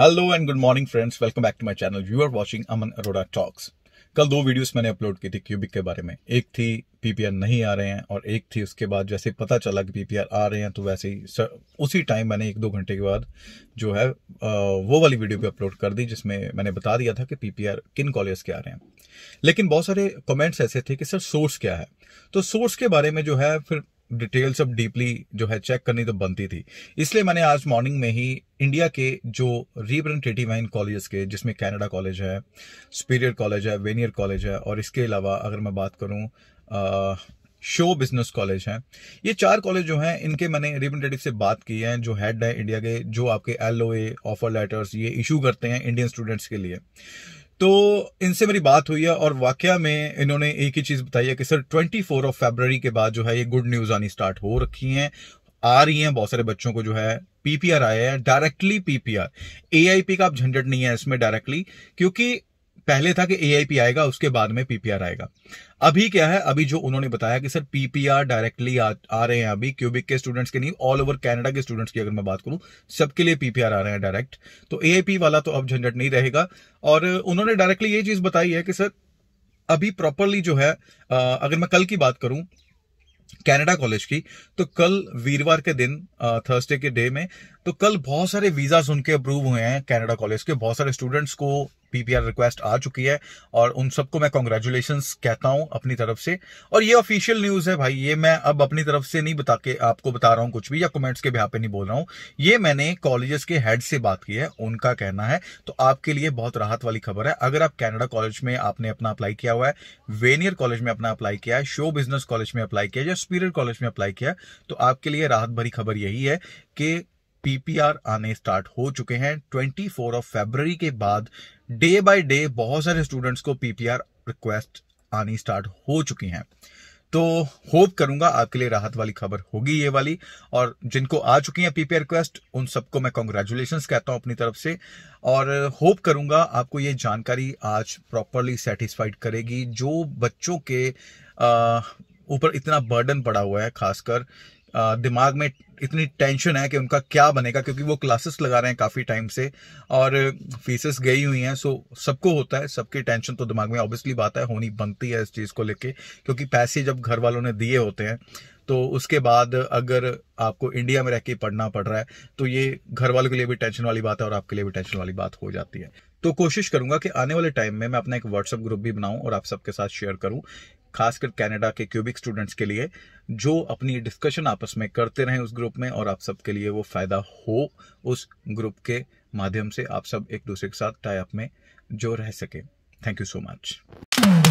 hello and good morning friends welcome back to my channel you are watching Aman Arora talks कल दो videos मैंने upload की थी cubic के बारे में एक थी पीपीआर नहीं आ रहे हैं और एक थी उसके बाद जैसे पता चला कि पीपीआर आ रहे हैं तो वैसे ही सर, उसी टाइम मैंने एक दो घंटे के बाद जो है वो वाली वीडियो भी अपलोड कर दी जिसमें मैंने बता दिया था कि पीपीआर किन कॉलेज के आ रहे हैं लेकिन बहुत सारे कमेंट्स ऐसे थे कि सर सोर्स क्या है तो सोर्स के बारे में जो है फिर डिटेल सब डीपली जो है चेक करनी तो बनती थी इसलिए मैंने आज मॉर्निंग में ही इंडिया के जो रिप्रेजेंटेटिव हैं इन कॉलेज के जिसमें कनाडा कॉलेज है सुपीरियर कॉलेज है वेनियर कॉलेज है और इसके अलावा अगर मैं बात करूं आ, शो बिजनेस कॉलेज है ये चार कॉलेज जो हैं इनके मैंने रिप्रेजेंटेटिव से बात की है जो हेड है इंडिया के जो आपके एल ऑफर लेटर्स ये इशू करते हैं इंडियन स्टूडेंट्स के लिए तो इनसे मेरी बात हुई है और वाक्य में इन्होंने एक ही चीज़ बताई है कि सर 24 ऑफ फेबररी के बाद जो है ये गुड न्यूज़ आनी स्टार्ट हो रखी है आ रही हैं बहुत सारे बच्चों को जो है पीपीआर आया है डायरेक्टली पीपीआर एआईपी का आप झंझट नहीं है इसमें डायरेक्टली क्योंकि पहले था कि ए आएगा उसके बाद में पीपीआर आएगा अभी क्या है अभी जो उन्होंने बताया कि सर पीपीआर डायरेक्टली आ, आ रहे हैं अभी क्यूबिक के स्टूडेंट्स के नहीं ऑल ओवर कनाडा के स्टूडेंट्स की अगर मैं बात करूं सबके लिए पीपीआर आ रहे हैं डायरेक्ट तो ए वाला तो अब झंझट नहीं रहेगा और उन्होंने डायरेक्टली ये चीज बताई है कि सर अभी प्रॉपरली जो है अगर मैं कल की बात करूं कनाडा कॉलेज की तो कल वीरवार के दिन थर्सडे के डे में तो कल बहुत सारे वीजा उनके अप्रूव हुए हैं कनाडा कॉलेज के बहुत सारे स्टूडेंट्स को पीपीआर रिक्वेस्ट आ चुकी है और उन सबको मैं कॉन्ग्रेचुलेशन कहता हूं अपनी तरफ से और ये ऑफिशियल न्यूज है भाई ये मैं अब अपनी तरफ से नहीं बता के आपको बता रहा हूं कुछ भी या कमेंट्स के बिहार पे नहीं बोल रहा हूं ये मैंने कॉलेजेस के हेड से बात की है उनका कहना है तो आपके लिए बहुत राहत वाली खबर है अगर आप कैनेडा कॉलेज में आपने अपना अप्लाई किया हुआ है वेनियर कॉलेज में अपना अप्लाई किया है शो बिजनेस कॉलेज में अप्लाई किया या स्पीरियर कॉलेज में अप्लाई किया तो आपके लिए राहत भरी खबर यही है कि पीपीआर आने स्टार्ट हो चुके हैं ट्वेंटी फोर ऑफ फेबररी के बाद डे बाय डे बहुत सारे स्टूडेंट्स को पीपीआर रिक्वेस्ट आनी स्टार्ट हो चुकी हैं तो होप करूंगा आपके लिए राहत वाली खबर होगी ये वाली और जिनको आ चुकी है पीपीआर रिक्वेस्ट उन सबको मैं कॉन्ग्रेचुलेशन कहता हूं अपनी तरफ से और होप करूंगा आपको ये जानकारी आज प्रॉपरली सेटिस्फाइड करेगी जो बच्चों के ऊपर इतना बर्डन पड़ा हुआ है खासकर दिमाग में इतनी टेंशन है कि उनका क्या बनेगा क्योंकि वो क्लासेस लगा रहे हैं काफ़ी टाइम से और फीसेस गई हुई हैं सो सबको होता है सबकी टेंशन तो दिमाग में ऑब्वियसली बात है होनी बनती है इस चीज़ को लेके क्योंकि पैसे जब घर वालों ने दिए होते हैं तो उसके बाद अगर आपको इंडिया में रह के पढ़ना पड़ रहा है तो ये घर वालों के लिए भी टेंशन वाली बात है और आपके लिए भी टेंशन वाली बात हो जाती है तो कोशिश करूंगा कि आने वाले टाइम में मैं अपना एक व्हाट्सअप ग्रुप भी बनाऊं और आप सबके साथ शेयर करूं खासकर कनाडा के क्यूबिक स्टूडेंट्स के लिए जो अपनी डिस्कशन आपस में करते रहें उस ग्रुप में और आप सबके लिए वो फ़ायदा हो उस ग्रुप के माध्यम से आप सब एक दूसरे के साथ टाइप में जो रह सके थैंक यू सो मच